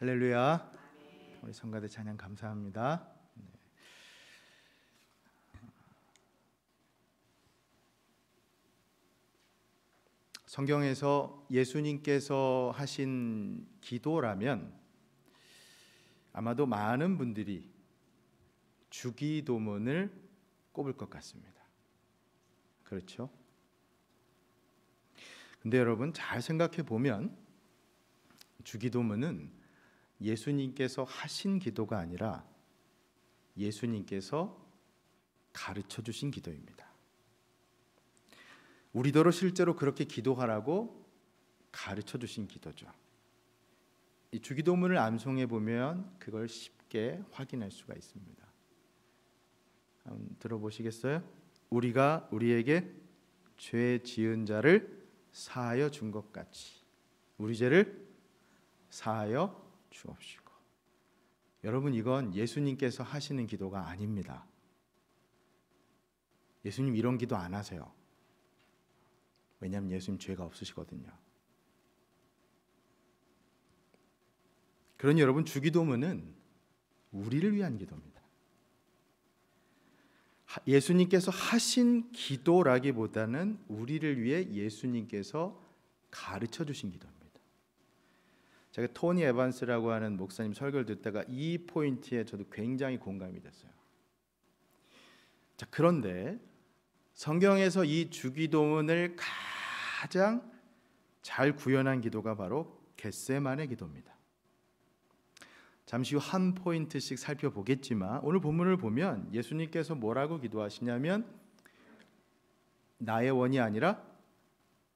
할렐루야. 우리 성가대 찬양 감사합니다. 네. 성경에서 예수님께서 하신 기도라면 아마도 많은 분들이 주기도문을 꼽을 것 같습니다. 그렇죠? 근데 여러분 잘 생각해 보면 주기도문은 예수님께서 하신 기도가 아니라 예수님께서 가르쳐 주신 기도입니다. 우리더러 실제로 그렇게 기도하라고 가르쳐 주신 기도죠. 이 주기도문을 암송해 보면 그걸 쉽게 확인할 수가 있습니다. 한번 들어보시겠어요? 우리가 우리에게 죄 지은 자를 사하여 준 것 같이 우리 죄를 사하여 주옵시고. 여러분 이건 예수님께서 하시는 기도가 아닙니다. 예수님 이런 기도 안 하세요. 왜냐하면 예수님 죄가 없으시거든요. 그러니 여러분 주기도문은 우리를 위한 기도입니다. 예수님께서 하신 기도라기보다는 우리를 위해 예수님께서 가르쳐 주신 기도입니다. 제가 토니 에반스라고 하는 목사님 설교를 듣다가 이 포인트에 저도 굉장히 공감이 됐어요. 자, 그런데 성경에서 이 주기도문을 가장 잘 구현한 기도가 바로 겟세만의 기도입니다. 잠시 후한 포인트씩 살펴보겠지만 오늘 본문을 보면 예수님께서 뭐라고 기도하시냐면 나의 원이 아니라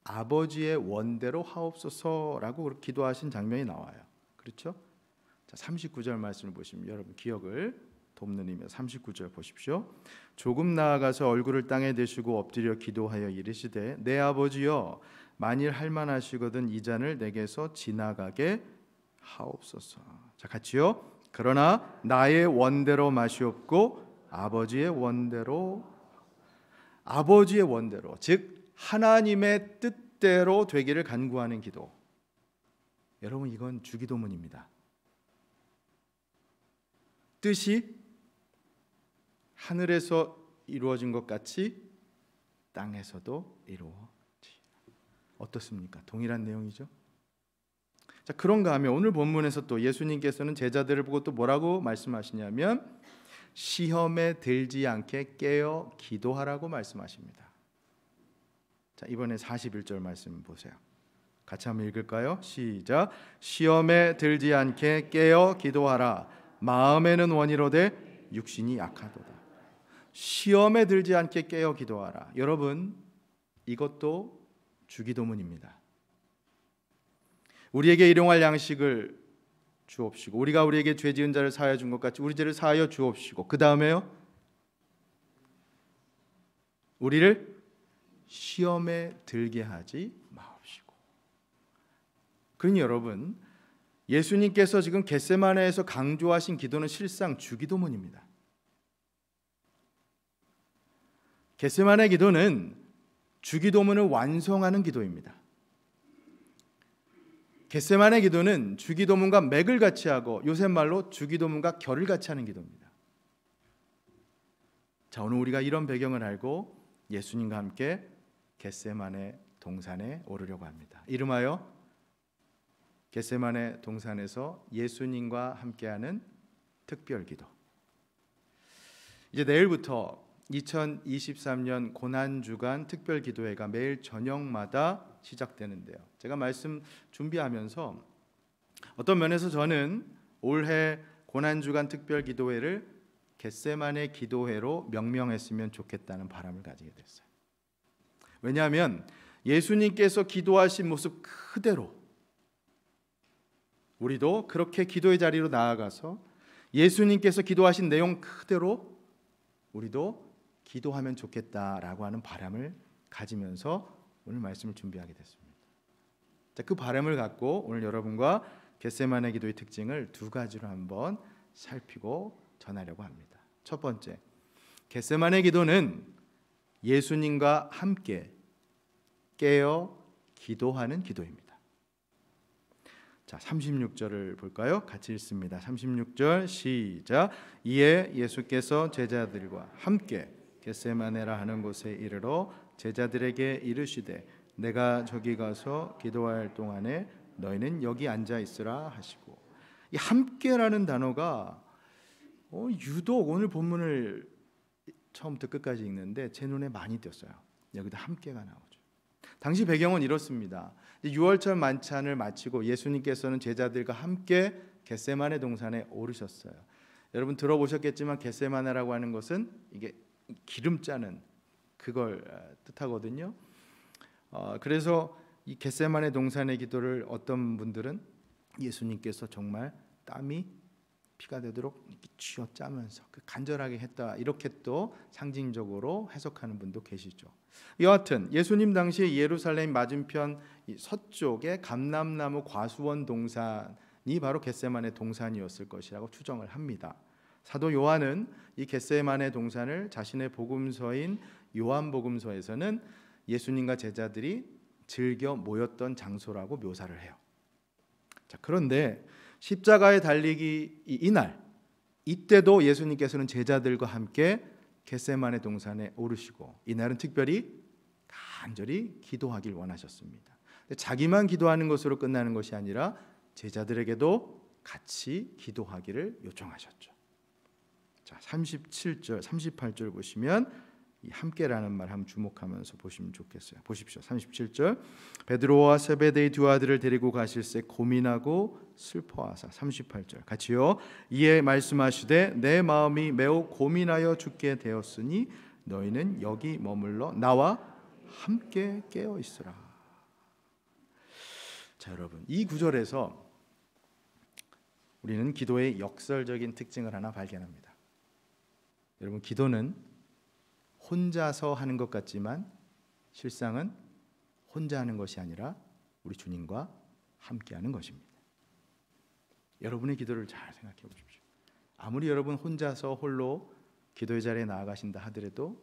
아버지의 원대로 하옵소서라고 기도하신 장면이 나와요. 그렇죠? 자, 39절 말씀을 보시면 여러분 기억을 돕는 의미에 39절 보십시오. 조금 나아가서 얼굴을 땅에 대시고 엎드려 기도하여 이르시되 내 아버지여 만일 할 만하시거든 이 잔을 내게서 지나가게 하옵소서. 자 같이요. 그러나 나의 원대로 마시옵고 아버지의 원대로 아버지의 원대로 즉 하나님의 뜻대로 되기를 간구하는 기도. 여러분 이건 주기도문입니다. 뜻이 하늘에서 이루어진 것 같이 땅에서도 이루어지. 어떻습니까? 동일한 내용이죠. 자, 그런가 하면 오늘 본문에서 또 예수님께서는 제자들을 보고 또 뭐라고 말씀하시냐면 시험에 들지 않게 깨어 기도하라고 말씀하십니다. 자, 이번에 41절 말씀 보세요. 같이 한번 읽을까요? 시작. 시험에 들지 않게 깨어 기도하라. 마음에는 원이로되 육신이 약하도다. 시험에 들지 않게 깨어 기도하라. 여러분, 이것도 주기도문입니다. 우리에게 일용할 양식을 주옵시고 우리가 우리에게 죄 지은 자를 사하여 준 것 같이 우리 죄를 사하여 주옵시고 그다음에요. 우리를 시험에 들게 하지 마옵시고. 그러니 여러분, 예수님께서 지금 겟세마네에서 강조하신 기도는 실상 주기도문입니다. 겟세마네 기도는 주기도문을 완성하는 기도입니다. 겟세마네 기도는 주기도문과 맥을 같이 하고 요새 말로 주기도문과 결을 같이 하는 기도입니다. 자 오늘 우리가 이런 배경을 알고 예수님과 함께 겟세만의 동산에 오르려고 합니다. 이름하여 겟세만의 동산에서 예수님과 함께하는 특별기도. 이제 내일부터 2023년 고난 주간 특별 기도회가 매일 저녁마다 시작되는데요. 제가 말씀 준비하면서 어떤 면에서 저는 올해 고난 주간 특별 기도회를 겟세만의 기도회로 명명했으면 좋겠다는 바람을 가지게 됐어요. 왜냐하면 예수님께서 기도하신 모습 그대로 우리도 그렇게 기도의 자리로 나아가서 예수님께서 기도하신 내용 그대로 우리도 기도하면 좋겠다라고 하는 바람을 가지면서 오늘 말씀을 준비하게 됐습니다. 자, 그 바람을 갖고 오늘 여러분과 겟세만의 기도의 특징을 두 가지로 한번 살피고 전하려고 합니다. 첫 번째, 겟세만의 기도는 예수님과 함께 깨어 기도하는 기도입니다. 자, 36절을 볼까요? 같이 읽습니다. 36절 시작. 이에 예수께서 제자들과 함께 겟세마네라 하는 곳에 이르러 제자들에게 이르시되 내가 저기 가서 기도할 동안에 너희는 여기 앉아 있으라 하시고 이 함께라는 단어가 어, 유독 오늘 본문을 처음부터 끝까지 읽는데 제 눈에 많이 띄었어요. 여기도 함께가 나오죠. 당시 배경은 이렇습니다. 6월절 만찬을 마치고 예수님께서는 제자들과 함께 겟세마네 동산에 오르셨어요. 여러분 들어보셨겠지만 겟세마네라고 하는 것은 이게 기름 짜는 그걸 어, 뜻하거든요. 어, 그래서 이 겟세마네 동산의 기도를 어떤 분들은 예수님께서 정말 땀이 피가 되도록 쥐어짜면서 그 간절하게 했다 이렇게 또 상징적으로 해석하는 분도 계시죠. 여하튼 예수님 당시 예루살렘 맞은편 서쪽의 감람나무 과수원 동산이 바로 겟세만의 동산이었을 것이라고 추정을 합니다. 사도 요한은 이 겟세만의 동산을 자신의 복음서인 요한복음서에서는 예수님과 제자들이 즐겨 모였던 장소라고 묘사를 해요. 자, 그런데 십자가에 달리기 이날 이때도 예수님께서는 제자들과 함께 겟세만의 동산에 오르시고 이날은 특별히 간절히 기도하길 원하셨습니다. 자기만 기도하는 것으로 끝나는 것이 아니라 제자들에게도 같이 기도하기를 요청하셨죠. 자, 37절, 38절 보시면 함께라는 말 한번 주목하면서 보시면 좋겠어요. 보십시오. 37절. 베드로와 세베데의 두 아들을 데리고 가실새 고민하고 슬퍼하사 38절. 같이요. 이에 말씀하시되 내 마음이 매우 고민하여 죽게 되었으니 너희는 여기 머물러 나와 함께 깨어 있으라. 자, 여러분. 이 구절에서 우리는 기도의 역설적인 특징을 하나 발견합니다. 여러분, 기도는 혼자서 하는 것 같지만 실상은 혼자 하는 것이 아니라 우리 주님과 함께 하는 것입니다. 여러분의 기도를 잘 생각해 보십시오. 아무리 여러분 혼자서 홀로 기도의 자리에 나아가신다 하더라도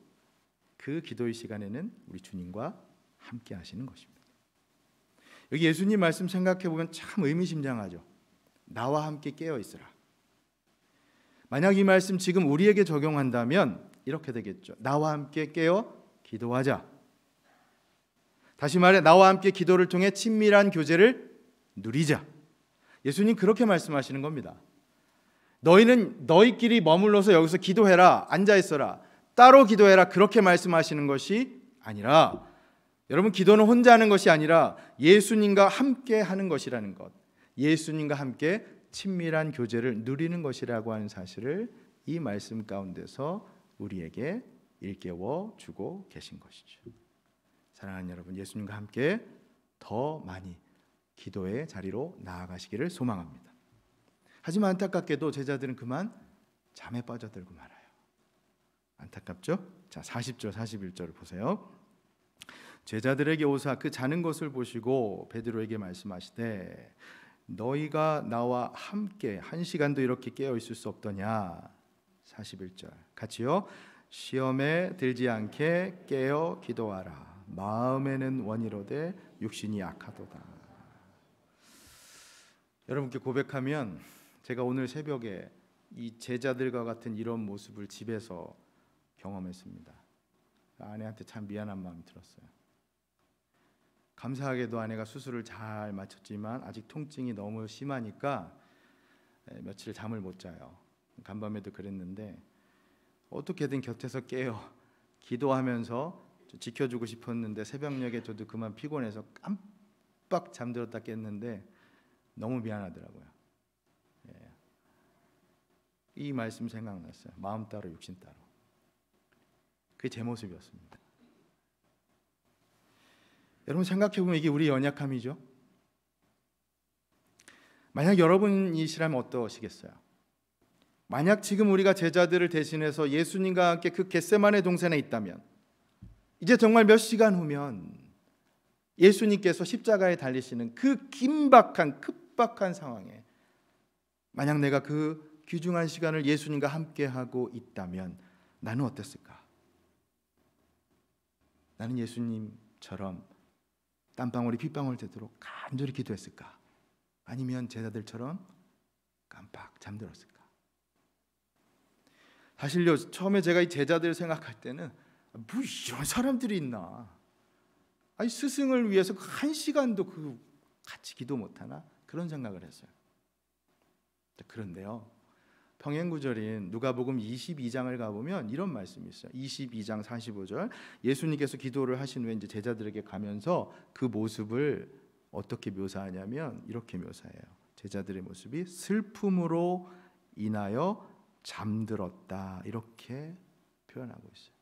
그 기도의 시간에는 우리 주님과 함께 하시는 것입니다. 여기 예수님 말씀 생각해 보면 참 의미심장하죠. 나와 함께 깨어 있으라. 만약 이 말씀 지금 우리에게 적용한다면 이렇게 되겠죠. 나와 함께 깨어 기도하자. 다시 말해 나와 함께 기도를 통해 친밀한 교제를 누리자. 예수님 그렇게 말씀하시는 겁니다. 너희는 너희끼리 머물러서 여기서 기도해라. 앉아 있어라. 따로 기도해라. 그렇게 말씀하시는 것이 아니라 여러분 기도는 혼자 하는 것이 아니라 예수님과 함께 하는 것이라는 것. 예수님과 함께 친밀한 교제를 누리는 것이라고 하는 사실을 이 말씀 가운데서 우리에게 일깨워 주고 계신 것이죠. 사랑하는 여러분, 예수님과 함께 더 많이 기도의 자리로 나아가시기를 소망합니다. 하지만 안타깝게도 제자들은 그만 잠에 빠져들고 말아요. 안타깝죠? 자, 40절 41절을 보세요. 제자들에게 오사 그 자는 것을 보시고 베드로에게 말씀하시되 너희가 나와 함께 한 시간도 이렇게 깨어 있을 수 없더냐 41절. 같이요. 시험에 들지 않게 깨어 기도하라. 마음에는 원이로되 육신이 약하도다. 여러분께 고백하면 제가 오늘 새벽에 이 제자들과 같은 이런 모습을 집에서 경험했습니다. 아내한테 참 미안한 마음이 들었어요. 감사하게도 아내가 수술을 잘 마쳤지만 아직 통증이 너무 심하니까 며칠 잠을 못 자요. 간밤에도 그랬는데 어떻게든 곁에서 깨어 기도하면서 지켜주고 싶었는데 새벽녘에 저도 그만 피곤해서 깜빡 잠들었다 깼는데 너무 미안하더라고요. 예. 이 말씀 생각났어요. 마음 따로 육신 따로. 그게 제 모습이었습니다. 여러분 생각해 보면 이게 우리 연약함이죠. 만약 여러분이시라면 어떠시겠어요? 만약 지금 우리가 제자들을 대신해서 예수님과 함께 그 겟세만의 동산에 있다면 이제 정말 몇 시간 후면 예수님께서 십자가에 달리시는 그 긴박한 급박한 상황에 만약 내가 그 귀중한 시간을 예수님과 함께 하고 있다면 나는 어땠을까? 나는 예수님처럼 땀방울이 핏방울 되도록 간절히 기도했을까? 아니면 제자들처럼 깜빡 잠들었을까? 사실요 처음에 제가 이 제자들 생각할 때는 뭐 이런 사람들이 있나? 아니 스승을 위해서 그 한 시간도 그 같이 기도 못 하나 그런 생각을 했어요. 그런데요 평행구절인 누가복음 22장을 가보면 이런 말씀이 있어요. 22장 45절 예수님께서 기도를 하신 후에 이제 제자들에게 가면서 그 모습을 어떻게 묘사하냐면 이렇게 묘사해요. 제자들의 모습이 슬픔으로 인하여 잠들었다 이렇게 표현하고 있어요.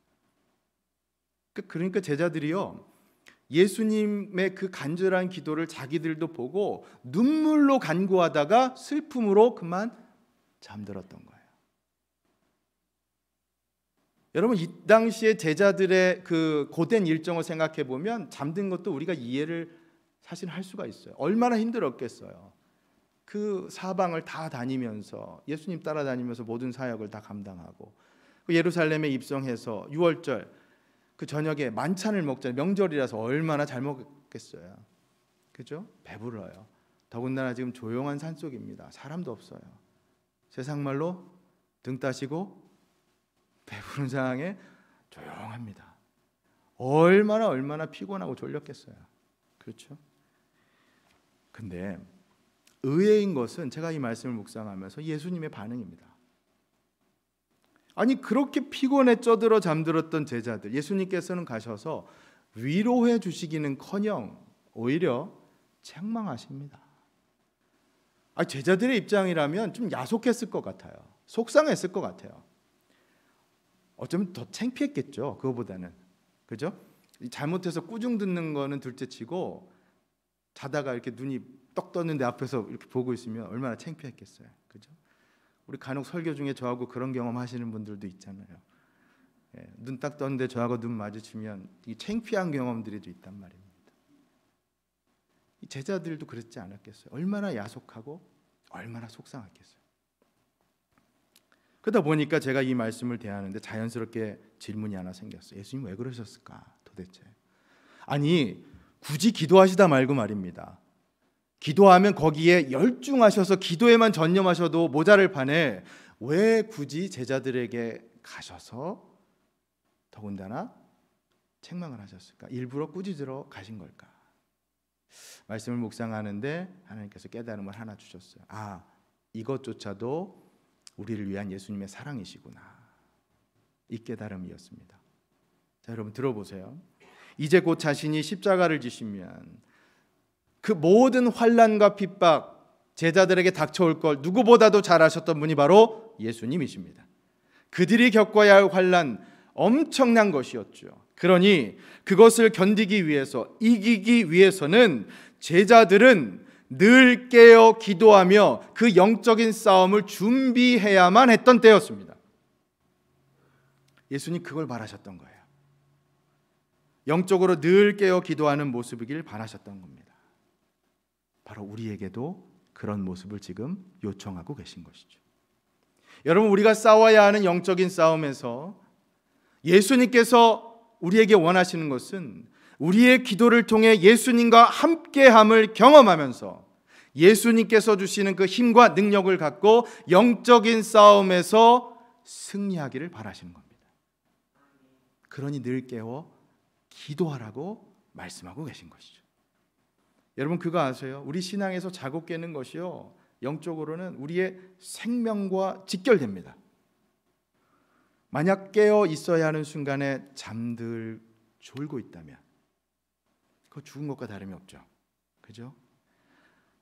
그, 그러니까 제자들이요 예수님의 그 간절한 기도를 자기들도 보고 눈물로 간구하다가 슬픔으로 그만 잠들었던 거예요. 여러분 이 당시에 제자들의 그 고된 일정을 생각해 보면 잠든 것도 우리가 이해를 사실 할 수가 있어요. 얼마나 힘들었겠어요. 그 사방을 다 다니면서 예수님 따라다니면서 모든 사역을 다 감당하고 그 예루살렘에 입성해서 6월절 그 저녁에 만찬을 먹잖아요. 명절이라서 얼마나 잘 먹겠어요. 그죠? 배불러요. 더군다나 지금 조용한 산속입니다. 사람도 없어요. 세상 말로 등 따시고 배부른 상황에 조용합니다. 얼마나 얼마나 피곤하고 졸렸겠어요. 그렇죠? 근데 의외인 것은 제가 이 말씀을 묵상하면서 예수님의 반응입니다. 아니 그렇게 피곤에 쪄들어 잠들었던 제자들 예수님께서는 가셔서 위로해 주시기는커녕 오히려 책망하십니다. 아 제자들의 입장이라면 좀 야속했을 것 같아요. 속상했을 것 같아요. 어쩌면 더 창피했겠죠. 그거보다는 그죠? 잘못해서 꾸중 듣는 거는 둘째치고 자다가 이렇게 눈이 떡 떴는데 앞에서 이렇게 보고 있으면 얼마나 창피했겠어요. 그죠? 우리 간혹 설교 중에 저하고 그런 경험 하시는 분들도 있잖아요. 예, 눈딱 떴는데 저하고 눈 마주치면 이 창피한 경험들이 있단 말입니다. 제자들도 그랬지 않았겠어요. 얼마나 야속하고 얼마나 속상했겠어요. 그러다 보니까 제가 이 말씀을 대하는데 자연스럽게 질문이 하나 생겼어요. 예수님 왜 그러셨을까 도대체? 아니 굳이 기도하시다 말고 말입니다. 기도하면 거기에 열중하셔서 기도에만 전념하셔도 모자를 판에 왜 굳이 제자들에게 가셔서 더군다나 책망을 하셨을까? 일부러 꾸짖으러 가신 걸까? 말씀을 묵상하는데 하나님께서 깨달음을 하나 주셨어요. 아, 이것조차도 우리를 위한 예수님의 사랑이시구나. 이 깨달음이었습니다. 자, 여러분 들어보세요. 이제 곧 자신이 십자가를 지시면 그 모든 환란과 핍박 제자들에게 닥쳐올 걸 누구보다도 잘 아셨던 분이 바로 예수님이십니다. 그들이 겪어야 할 환란 엄청난 것이었죠. 그러니 그것을 견디기 위해서 이기기 위해서는 제자들은 늘 깨어 기도하며 그 영적인 싸움을 준비해야만 했던 때였습니다. 예수님 그걸 바라셨던 거예요. 영적으로 늘 깨어 기도하는 모습이길 바라셨던 겁니다. 바로 우리에게도 그런 모습을 지금 요청하고 계신 것이죠. 여러분 우리가 싸워야 하는 영적인 싸움에서 예수님께서 우리에게 원하시는 것은 우리의 기도를 통해 예수님과 함께함을 경험하면서 예수님께서 주시는 그 힘과 능력을 갖고 영적인 싸움에서 승리하기를 바라시는 겁니다. 그러니 늘 깨워 기도하라고 말씀하고 계신 것이죠. 여러분 그거 아세요? 우리 신앙에서 자고 깨는 것이요. 영적으로는 우리의 생명과 직결됩니다. 만약 깨어 있어야 하는 순간에 잠들 졸고 있다면 그거 죽은 것과 다름이 없죠. 그죠?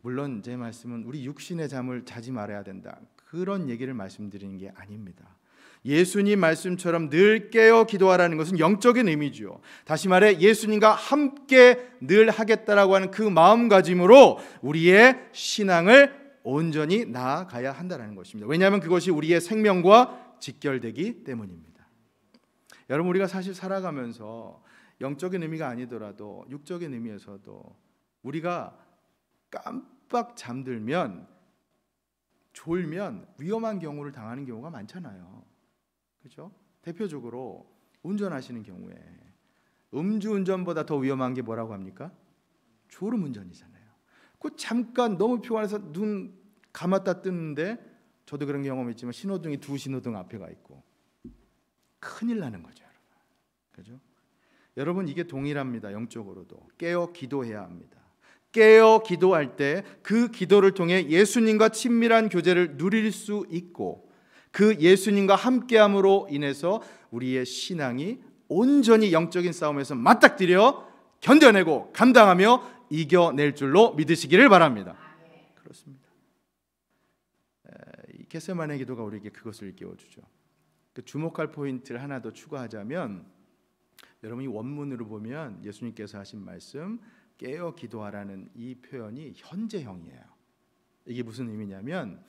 물론 제 말씀은 우리 육신의 잠을 자지 말아야 된다. 그런 얘기를 말씀드리는 게 아닙니다. 예수님 말씀처럼 늘 깨어 기도하라는 것은 영적인 의미지요. 다시 말해 예수님과 함께 늘 하겠다라고 하는 그 마음가짐으로 우리의 신앙을 온전히 나아가야 한다는 것입니다. 왜냐하면 그것이 우리의 생명과 직결되기 때문입니다. 여러분 우리가 사실 살아가면서 영적인 의미가 아니더라도 육적인 의미에서도 우리가 깜빡 잠들면 졸면 위험한 경우를 당하는 경우가 많잖아요. 그죠? 대표적으로 운전하시는 경우에 음주운전보다 더 위험한 게 뭐라고 합니까? 졸음운전이잖아요. 그 잠깐 너무 피곤해서 눈 감았다 뜨는데 저도 그런 경험 있지만 신호등이 두 신호등 앞에 가 있고 큰일 나는 거죠, 여러분. 그죠? 여러분 이게 동일합니다. 영적으로도 깨어 기도해야 합니다. 깨어 기도할 때 그 기도를 통해 예수님과 친밀한 교제를 누릴 수 있고 그 예수님과 함께함으로 인해서 우리의 신앙이 온전히 영적인 싸움에서 맞닥뜨려 견뎌내고 감당하며 이겨낼 줄로 믿으시기를 바랍니다. 그렇습니다. 캐세만의 기도가 우리에게 그것을 깨워주죠 그 주목할 포인트를 하나 더 추가하자면 여러분이 원문으로 보면 예수님께서 하신 말씀 깨어 기도하라는 이 표현이 현재형이에요. 이게 무슨 의미냐면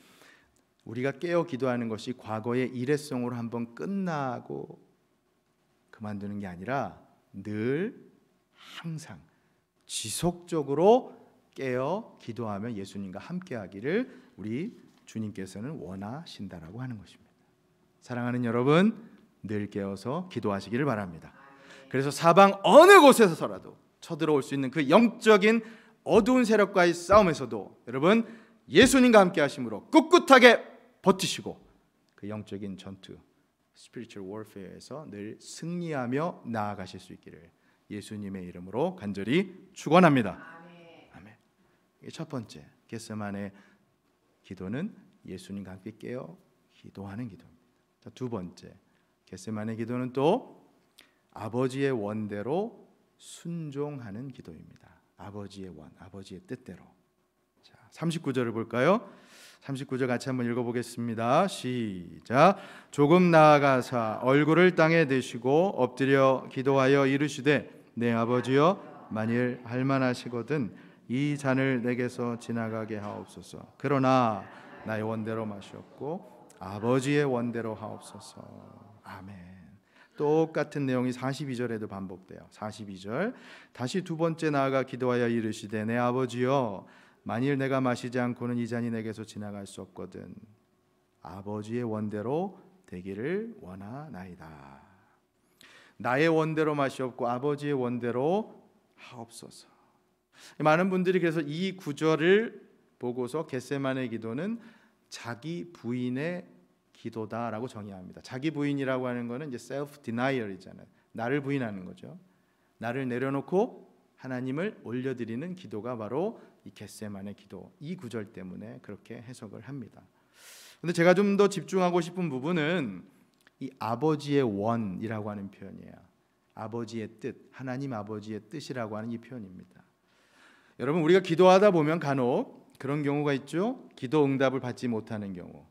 우리가 깨어 기도하는 것이 과거의 일회성으로 한번 끝나고 그만두는 게 아니라 늘 항상 지속적으로 깨어 기도하며 예수님과 함께하기를 우리 주님께서는 원하신다라고 하는 것입니다. 사랑하는 여러분, 늘 깨어서 기도하시기를 바랍니다. 그래서 사방 어느 곳에서라도 쳐들어올 수 있는 그 영적인 어두운 세력과의 싸움에서도 여러분 예수님과 함께 하심으로 꿋꿋하게 버티시고 그 영적인 전투 스피리추얼 워페어에서 늘 승리하며 나아가실 수 있기를 예수님의 이름으로 간절히 축원합니다. 아멘. 첫 번째 겟세만의 기도는 예수님과 함께 깨어 기도하는 기도입니다. 자, 두 번째 겟세만의 기도는 또 아버지의 원대로 순종하는 기도입니다. 아버지의 원, 아버지의 뜻대로. 자, 39절을 볼까요? 39절 같이 한번 읽어보겠습니다. 시작. 조금 나아가사 얼굴을 땅에 대시고 엎드려 기도하여 이르시되 내 아버지여 만일 할만하시거든 이 잔을 내게서 지나가게 하옵소서. 그러나 나의 원대로 마시옵고 아버지의 원대로 하옵소서. 아멘. 똑같은 내용이 42절에도 반복돼요. 42절 다시 두 번째 나아가 기도하여 이르시되 내 아버지여 만일 내가 마시지 않고는 이 잔이 내게서 지나갈 수 없거든 아버지의 원대로 되기를 원하나이다 나의 원대로 마시옵고 아버지의 원대로 하옵소서 많은 분들이 그래서 이 구절을 보고서 겟세만의 기도는 자기 부인의 기도다라고 정의합니다. 자기 부인이라고 하는 것은 이제 self denial이잖아요. 나를 부인하는 거죠. 나를 내려놓고 하나님을 올려드리는 기도가 바로 이 겟세만의 기도 이 구절 때문에 그렇게 해석을 합니다. 근데 제가 좀 더 집중하고 싶은 부분은 이 아버지의 원이라고 하는 표현이에요. 아버지의 뜻, 하나님 아버지의 뜻이라고 하는 이 표현입니다. 여러분 우리가 기도하다 보면 간혹 그런 경우가 있죠. 기도 응답을 받지 못하는 경우.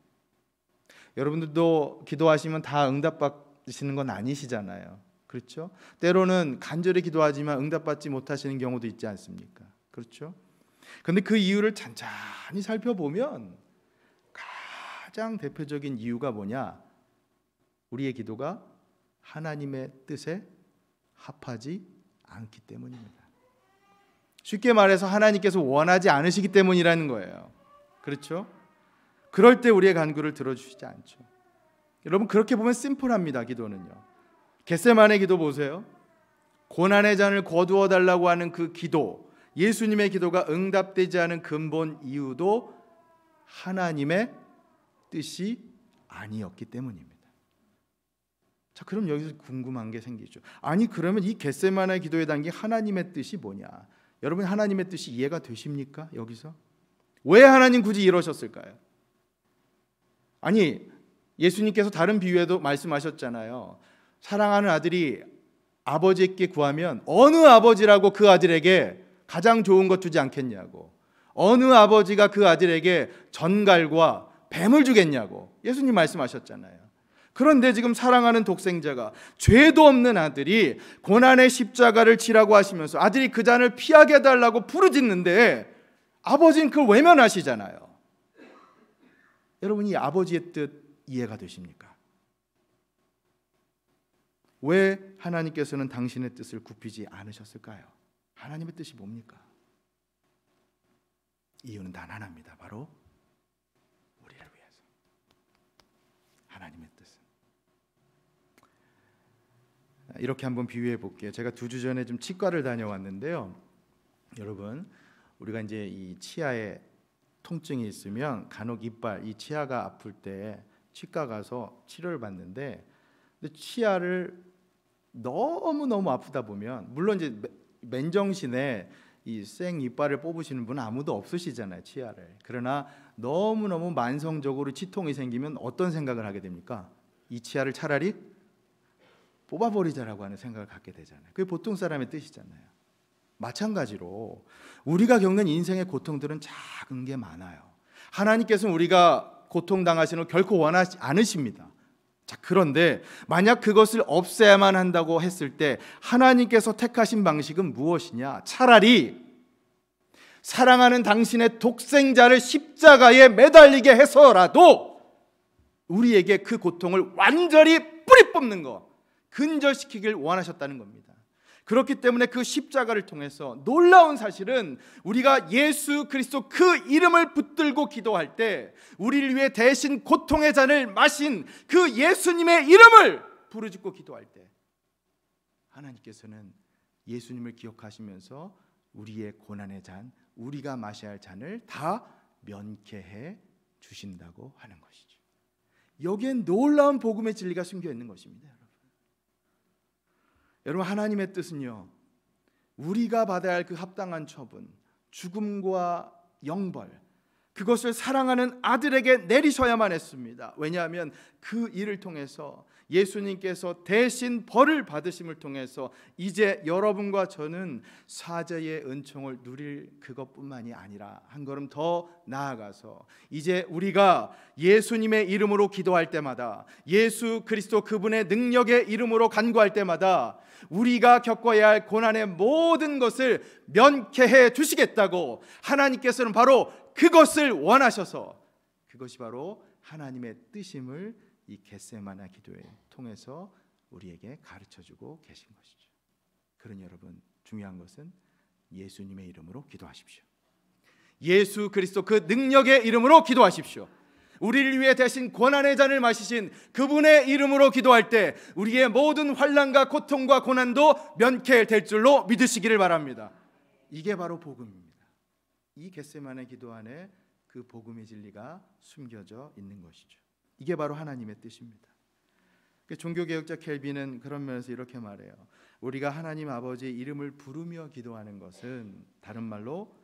여러분들도 기도하시면 다 응답 받으시는 건 아니시잖아요. 그렇죠? 때로는 간절히 기도하지만 응답받지 못하시는 경우도 있지 않습니까? 그렇죠? 근데 그 이유를 찬찬히 살펴보면 가장 대표적인 이유가 뭐냐? 우리의 기도가 하나님의 뜻에 합하지 않기 때문입니다. 쉽게 말해서 하나님께서 원하지 않으시기 때문이라는 거예요. 그렇죠? 그럴 때 우리의 간구를 들어주시지 않죠. 여러분 그렇게 보면 심플합니다. 기도는요. 겟세만의 기도 보세요. 고난의 잔을 거두어 달라고 하는 그 기도, 예수님의 기도가 응답되지 않은 근본 이유도 하나님의 뜻이 아니었기 때문입니다. 자, 그럼 여기서 궁금한 게 생기죠. 아니 그러면 이 겟세만의 기도에 담긴 하나님의 뜻이 뭐냐? 여러분 하나님의 뜻이 이해가 되십니까? 여기서 왜 하나님 굳이 이러셨을까요? 아니 예수님께서 다른 비유에도 말씀하셨잖아요. 사랑하는 아들이 아버지께 구하면 어느 아버지라고 그 아들에게 가장 좋은 것 주지 않겠냐고. 어느 아버지가 그 아들에게 전갈과 뱀을 주겠냐고. 예수님 말씀하셨잖아요. 그런데 지금 사랑하는 독생자가 죄도 없는 아들이 고난의 십자가를 치라고 하시면서 아들이 그 잔을 피하게 해달라고 부르짖는데 아버지는 그걸 외면하시잖아요. 여러분 이 아버지의 뜻 이해가 되십니까? 왜 하나님께서는 당신의 뜻을 굽히지 않으셨을까요? 하나님의 뜻이 뭡니까? 이유는 단 하나입니다. 바로 우리를 위해서. 하나님의 뜻은 이렇게 한번 비유해 볼게요. 제가 두 주 전에 좀 치과를 다녀왔는데요. 여러분, 우리가 이제 이 치아에 통증이 있으면 간혹 이빨, 이 치아가 아플 때 치과 가서 치료를 받는데 치아를 너무 너무 아프다 보면 물론 이제 맨정신에 이 생 이빨을 뽑으시는 분은 아무도 없으시잖아요 치아를. 그러나 너무 너무 만성적으로 치통이 생기면 어떤 생각을 하게 됩니까? 이 치아를 차라리 뽑아버리자라고 하는 생각을 갖게 되잖아요. 그게 보통 사람의 뜻이잖아요. 마찬가지로 우리가 겪는 인생의 고통들은 작은 게 많아요. 하나님께서는 우리가 고통당하시는 걸 결코 원하지 않으십니다. 자, 그런데 만약 그것을 없애야만 한다고 했을 때 하나님께서 택하신 방식은 무엇이냐? 차라리 사랑하는 당신의 독생자를 십자가에 매달리게 해서라도 우리에게 그 고통을 완전히 뿌리 뽑는 거, 근절시키길 원하셨다는 겁니다. 그렇기 때문에 그 십자가를 통해서 놀라운 사실은 우리가 예수 그리스도 그 이름을 붙들고 기도할 때 우리를 위해 대신 고통의 잔을 마신 그 예수님의 이름을 부르짖고 기도할 때 하나님께서는 예수님을 기억하시면서 우리의 고난의 잔, 우리가 마셔야 할 잔을 다 면케해 주신다고 하는 것이죠. 여기엔 놀라운 복음의 진리가 숨겨 있는 것입니다. 여러분 하나님의 뜻은요. 우리가 받아야 할 그 합당한 처분, 죽음과 영벌, 그것을 사랑하는 아들에게 내리셔야만 했습니다. 왜냐하면 그 일을 통해서 예수님께서 대신 벌을 받으심을 통해서 이제 여러분과 저는 사제의 은총을 누릴 그것뿐만이 아니라 한 걸음 더 나아가서 이제 우리가 예수님의 이름으로 기도할 때마다 예수 그리스도 그분의 능력의 이름으로 간구할 때마다 우리가 겪어야 할 고난의 모든 것을 면케해 주시겠다고 하나님께서는 바로 그것을 원하셔서 그것이 바로 하나님의 뜻임을 이 겟세마나 기도에 통해서 우리에게 가르쳐주고 계신 것이죠. 그러니 여러분 중요한 것은 예수님의 이름으로 기도하십시오. 예수 그리스도 그 능력의 이름으로 기도하십시오. 우리를 위해 대신 고난의 잔을 마시신 그분의 이름으로 기도할 때 우리의 모든 환란과 고통과 고난도 면케될 줄로 믿으시기를 바랍니다. 이게 바로 복음입니다. 이 겟세만의 기도 안에 그 복음의 진리가 숨겨져 있는 것이죠. 이게 바로 하나님의 뜻입니다. 그 종교개혁자 켈빈은 그런 면에서 이렇게 말해요. 우리가 하나님 아버지의 이름을 부르며 기도하는 것은 다른 말로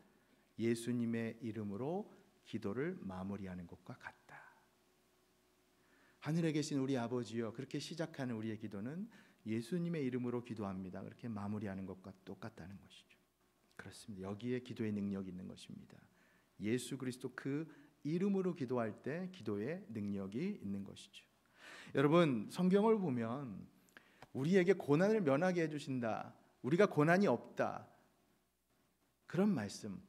예수님의 이름으로 기도를 마무리하는 것과 같다. 하늘에 계신 우리 아버지여 그렇게 시작하는 우리의 기도는 예수님의 이름으로 기도합니다. 그렇게 마무리하는 것과 똑같다는 것이죠. 그렇습니다. 여기에 기도의 능력이 있는 것입니다. 예수 그리스도 그 이름으로 기도할 때 기도의 능력이 있는 것이죠. 여러분 성경을 보면 우리에게 고난을 면하게 해주신다. 우리가 고난이 없다. 그런 말씀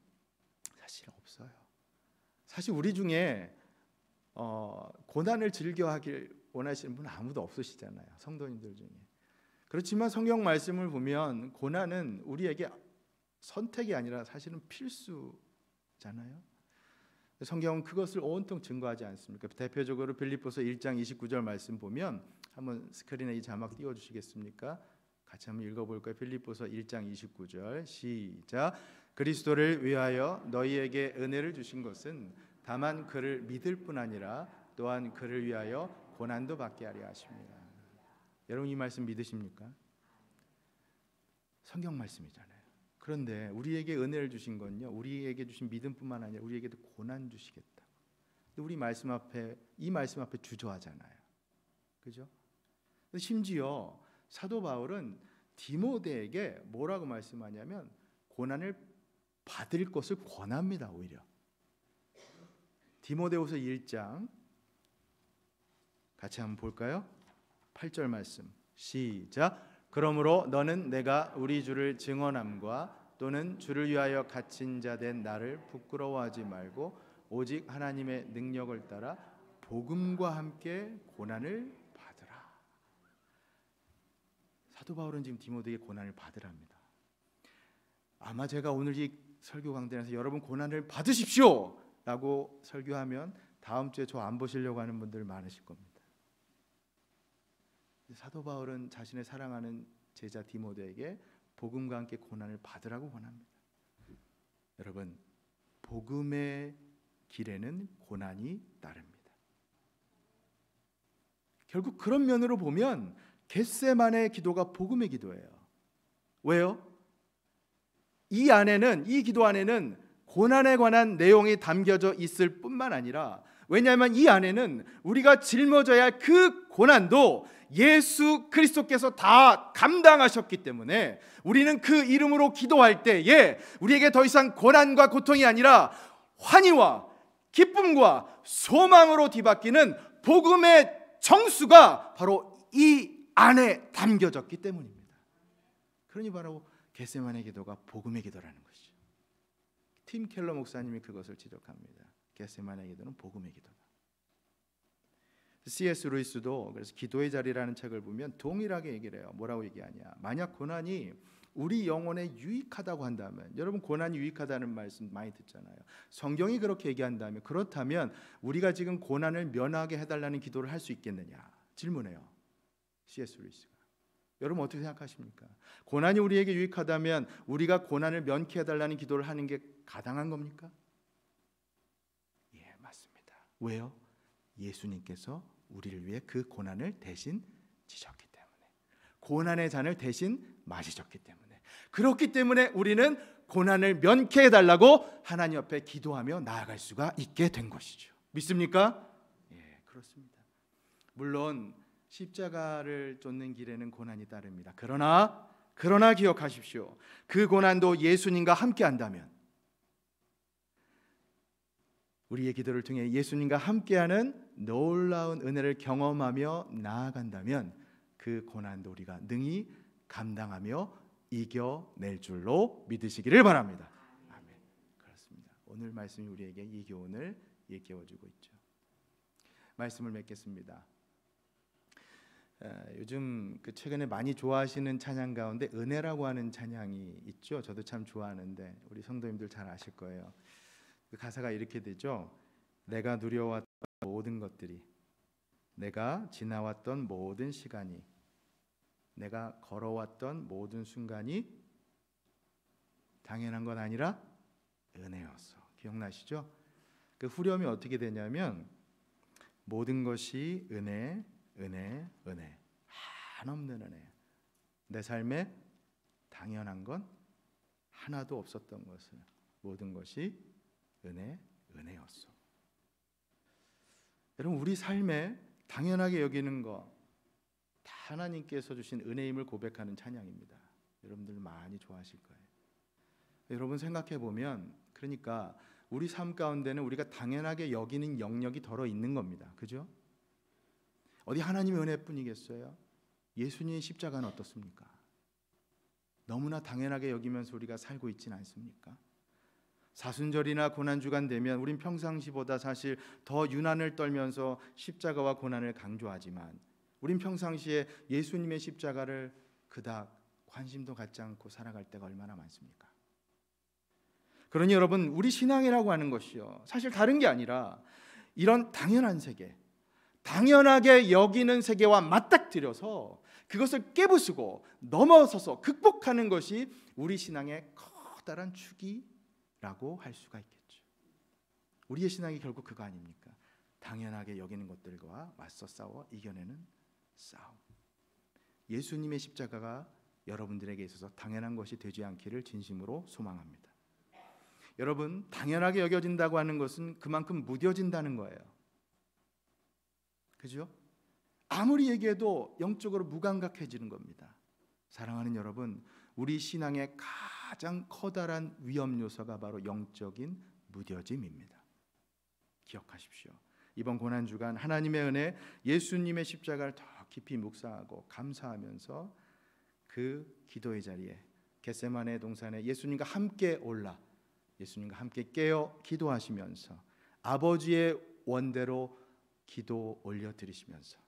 사실 없어요. 사실 우리 중에 어, 고난을 즐겨하길 원하시는 분 아무도 없으시잖아요. 성도님들 중에. 그렇지만 성경 말씀을 보면 고난은 우리에게 선택이 아니라 사실은 필수잖아요. 성경은 그것을 온통 증거하지 않습니까? 대표적으로 빌립보서 1장 29절 말씀 보면 한번 스크린에 이 자막 띄워 주시겠습니까? 같이 한번 읽어 볼까요? 빌립보서 1장 29절. 시작. 그리스도를 위하여 너희에게 은혜를 주신 것은 다만 그를 믿을 뿐 아니라 또한 그를 위하여 고난도 받게 하려 하십니다. 여러분 이 말씀 믿으십니까? 성경 말씀이잖아요. 그런데 우리에게 은혜를 주신 건요. 우리에게 주신 믿음뿐만 아니라 우리에게도 고난 주시겠다. 우리 말씀 앞에 이 말씀 앞에 주저하잖아요. 그죠? 심지어 사도 바울은 디모데에게 뭐라고 말씀하냐면 고난을 받을 것을 권합니다. 오히려 디모데후서 1장 같이 한번 볼까요? 8절 말씀 시작 그러므로 너는 내가 우리 주를 증언함과 또는 주를 위하여 갇힌 자 된 나를 부끄러워하지 말고 오직 하나님의 능력을 따라 복음과 함께 고난을 받으라. 사도 바울은 지금 디모데에게 고난을 받으랍니다. 아마 제가 오늘 이 설교 강단에서 여러분 고난을 받으십시오라고 설교하면 다음 주에 저 안 보시려고 하는 분들 많으실 겁니다. 사도 바울은 자신의 사랑하는 제자 디모데에게 복음과 함께 고난을 받으라고 권합니다. 여러분, 복음의 길에는 고난이 따릅니다. 결국 그런 면으로 보면 겟세만의 기도가 복음의 기도예요. 왜요? 이 안에는 이 기도 안에는 고난에 관한 내용이 담겨져 있을 뿐만 아니라 왜냐하면 이 안에는 우리가 짊어져야 할 그 고난도 예수 그리스도께서 다 감당하셨기 때문에 우리는 그 이름으로 기도할 때에 예, 우리에게 더 이상 고난과 고통이 아니라 환희와 기쁨과 소망으로 뒤바뀌는 복음의 정수가 바로 이 안에 담겨졌기 때문입니다. 그러니 바로 개세만의 기도가 복음의 기도라는 것이죠. 팀 켈러 목사님이 그것을 지적합니다. 개세만의 기도는 복음의 기도다. C.S. 루이스도 그래서 기도의 자리라는 책을 보면 동일하게 얘기를 해요. 뭐라고 얘기하냐? 만약 고난이 우리 영혼에 유익하다고 한다면 여러분 고난이 유익하다는 말씀 많이 듣잖아요. 성경이 그렇게 얘기한다면 그렇다면 우리가 지금 고난을 면하게 해달라는 기도를 할 수 있겠느냐 질문해요. C.S. 루이스가 여러분 어떻게 생각하십니까? 고난이 우리에게 유익하다면 우리가 고난을 면케 해달라는 기도를 하는 게 가당한 겁니까? 예 맞습니다. 왜요? 예수님께서 우리를 위해 그 고난을 대신 지셨기 때문에 고난의 잔을 대신 마시셨기 때문에 그렇기 때문에 우리는 고난을 면케해 달라고 하나님 옆에 기도하며 나아갈 수가 있게 된 것이죠. 믿습니까? 예, 그렇습니다. 물론 십자가를 쫓는 길에는 고난이 따릅니다. 그러나 그러나 기억하십시오. 그 고난도 예수님과 함께 한다면 우리의 기도를 통해 예수님과 함께하는 놀라운 은혜를 경험하며 나아간다면 그 고난도 우리가 능히 감당하며 이겨낼 줄로 믿으시기를 바랍니다. 아멘. 그렇습니다. 오늘 말씀이 우리에게 이 교훈을 일깨워주고 있죠. 말씀을 맺겠습니다. 요즘 그 최근에 많이 좋아하시는 찬양 가운데 은혜라고 하는 찬양이 있죠. 저도 참 좋아하는데 우리 성도님들 잘 아실 거예요. 그 가사가 이렇게 되죠. 내가 누려왔던 모든 것들이 내가 지나왔던 모든 시간이 내가 걸어왔던 모든 순간이 당연한 건 아니라 은혜였어. 기억나시죠? 그 후렴이 어떻게 되냐면 모든 것이 은혜, 은혜, 은혜. 한없는 은혜. 내 삶에 당연한 건 하나도 없었던 것을 모든 것이 은혜 은혜였소. 여러분 우리 삶에 당연하게 여기는 거 다 하나님께서 주신 은혜임을 고백하는 찬양입니다. 여러분들 많이 좋아하실 거예요. 여러분 생각해 보면 그러니까 우리 삶 가운데는 우리가 당연하게 여기는 영역이 덜어 있는 겁니다. 그죠? 어디 하나님의 은혜뿐이겠어요? 예수님의 십자가는 어떻습니까? 너무나 당연하게 여기면서 우리가 살고 있지는 않습니까? 사순절이나 고난주간 되면 우린 평상시보다 사실 더 유난을 떨면서 십자가와 고난을 강조하지만 우린 평상시에 예수님의 십자가를 그닥 관심도 갖지 않고 살아갈 때가 얼마나 많습니까? 그러니 여러분 우리 신앙이라고 하는 것이요 사실 다른 게 아니라 이런 당연한 세계 당연하게 여기는 세계와 맞닥뜨려서 그것을 깨부수고 넘어서서 극복하는 것이 우리 신앙의 커다란 축이 라고 할 수가 있겠죠. 우리의 신앙이 결국 그거 아닙니까? 당연하게 여기는 것들과 맞서 싸워 이겨내는 싸움. 예수님의 십자가가 여러분들에게 있어서 당연한 것이 되지 않기를 진심으로 소망합니다. 여러분, 당연하게 여겨진다고 하는 것은 그만큼 무뎌진다는 거예요. 그죠? 아무리 얘기해도 영적으로 무감각해지는 겁니다. 사랑하는 여러분, 우리 신앙의 가 가장 커다란 위험 요소가 바로 영적인 무뎌짐입니다. 기억하십시오. 이번 고난 주간 하나님의 은혜 예수님의 십자가를 더 깊이 묵상하고 감사하면서 그 기도의 자리에 겟세마네 동산에 예수님과 함께 올라 예수님과 함께 깨어 기도하시면서 아버지의 원대로 기도 올려 드리시면서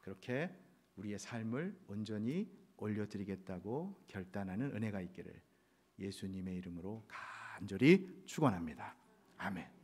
그렇게 우리의 삶을 온전히 올려 드리겠다고 결단하는 은혜가 있기를 예수님의 이름으로 간절히 축원합니다. 아멘.